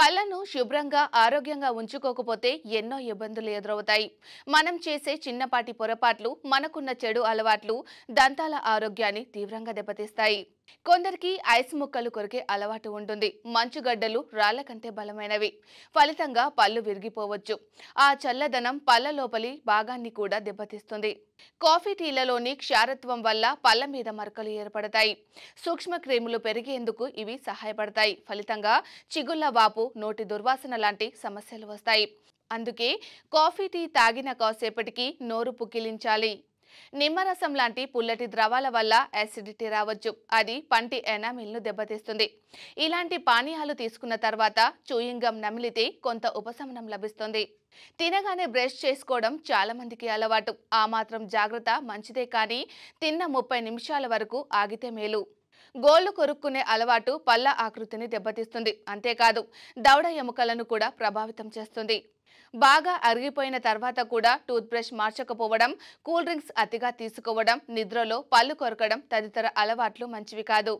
పళ్లను శుభ్రంగా ఆరోగ్యంగా ఉంచుకోకపోతే ఎన్నో ఇబ్బందులు ఎదురవుతాయి మనం చేసే చిన్నపాటి పొరపాట్లు మనకున్న చెడు అలవాట్లు దంతాల ఆరోగ్యాన్ని తీవ్రంగా దెబ్బతీస్తాయి కొందరికి ఐస్ ముక్కలు కొరికే అలవాటు ఉంటుంది మంచుగడ్డలు రాళ్ల కంటే బలమైనవి ఫలితంగా పళ్ళు విరిగిపోవచ్చు ఆ చల్లదనం పళ్ళ లోపలి భాగాన్ని కూడా దెబ్బతీస్తుంది కాఫీ టీలలోని క్షారత్వం వల్ల పళ్ళ మీద మరకలు ఏర్పడతాయి సూక్ష్మ క్రీములు పెరిగేందుకు ఇవి సహాయపడతాయి ఫలితంగా చిగుళ్ళ వాపు దాదాపు నోటి దుర్వాసన లాంటి సమస్యలు వస్తాయి అందుకే కాఫీ టీ తాగిన కాసేపటికి నోరు పుకిలించాలి నిమ్మరసం లాంటి పుల్లటి ద్రవాల వల్ల యాసిడిటీ రావచ్చు అది పంటి ఎనామిల్ను దెబ్బతీస్తుంది ఇలాంటి పానీయాలు తీసుకున్న తర్వాత చూయింగం నమిలితే కొంత ఉపశమనం లభిస్తుంది తినగానే బ్రష్ చేసుకోవడం చాలా మందికి అలవాటు ఆ మాత్రం జాగ్రత్త మంచిదే కానీ తిన్న ముప్పై నిమిషాల వరకు ఆగితే మేలు గోళ్లు కొరుక్కునే అలవాటు పళ్ళ ఆకృతిని దెబ్బతీస్తుంది అంతేకాదు దవడ ఎముకలను కూడా ప్రభావితం చేస్తుంది బాగా అరిగిపోయిన తర్వాత కూడా టూత్ బ్రష్ మార్చకపోవడం కూల్ డ్రింక్స్ అతిగా తీసుకోవడం నిద్రలో పళ్ళు కొరకడం తదితర అలవాట్లు మంచివి కాదు